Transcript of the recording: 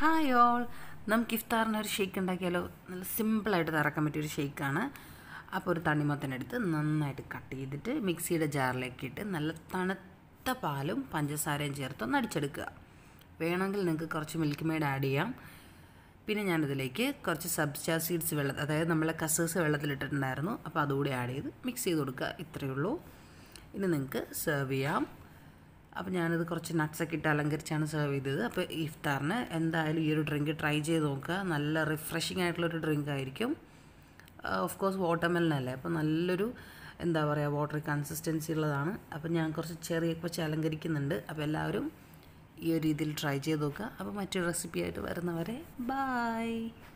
hi all നമുക്ക് ഇഫ്താറിന് ഒരു shake ഉണ്ടാക്കിയാലോ നല്ല സിമ്പിളായിട്ട് തറക്കാൻ പറ്റിയൊരു ഷേക്കാണ് അപ്പോൾ ഒരു എടുത്ത് നന്നായിട്ട് കട്ട് ചെയ്തിട്ട് മിക്സിയുടെ ജാറിലേക്ക് ഇട്ട് നല്ല തണുത്ത പാലും പഞ്ചസാരയും ചേർത്ത് ഒന്ന് അടിച്ചെടുക്കുക വേണമെങ്കിൽ നിങ്ങൾക്ക് കുറച്ച് മിൽക്ക് മെയ്ഡ് ആഡ് ചെയ്യാം പിന്നെ ഞാനിതിലേക്ക് കുറച്ച് സബ്സ്റ്റാ സീഡ്സ് വെള്ളം അതായത് നമ്മളെ കസേഴ്സ് വെള്ളത്തിലിട്ടിട്ടുണ്ടായിരുന്നു അപ്പോൾ അതുകൂടി ആഡ് ചെയ്ത് മിക്സ് ചെയ്ത് കൊടുക്കുക ഇത്രയേ ഉള്ളൂ ഇനി നിങ്ങൾക്ക് സെർവ് ചെയ്യാം അപ്പോൾ ഞാനത് കുറച്ച് നട്ട്സൊക്കെ ഇട്ട് അലങ്കരിച്ചാണ് സെർവ് ചെയ്തത് അപ്പോൾ ഇഫ്താറിന് എന്തായാലും ഈ ഒരു ഡ്രിങ്ക് ട്രൈ ചെയ്ത് നോക്കുക നല്ല റിഫ്രഷിംഗ് ആയിട്ടുള്ളൊരു ഡ്രിങ്ക് ആയിരിക്കും ഓഫ് കോഴ്സ് വാട്ടർമെലനല്ലേ അപ്പോൾ നല്ലൊരു എന്താ പറയുക വാട്ടർ കൺസിസ്റ്റൻസി ഉള്ളതാണ് അപ്പോൾ ഞാൻ കുറച്ച് ചെറിയൊക്കെ വെച്ച് അലങ്കരിക്കുന്നുണ്ട് അപ്പോൾ എല്ലാവരും ഈ ഒരു രീതിയിൽ ട്രൈ ചെയ്ത് നോക്കുക അപ്പോൾ മറ്റൊരു റെസിപ്പി ആയിട്ട് വരുന്നവരെ ബായ്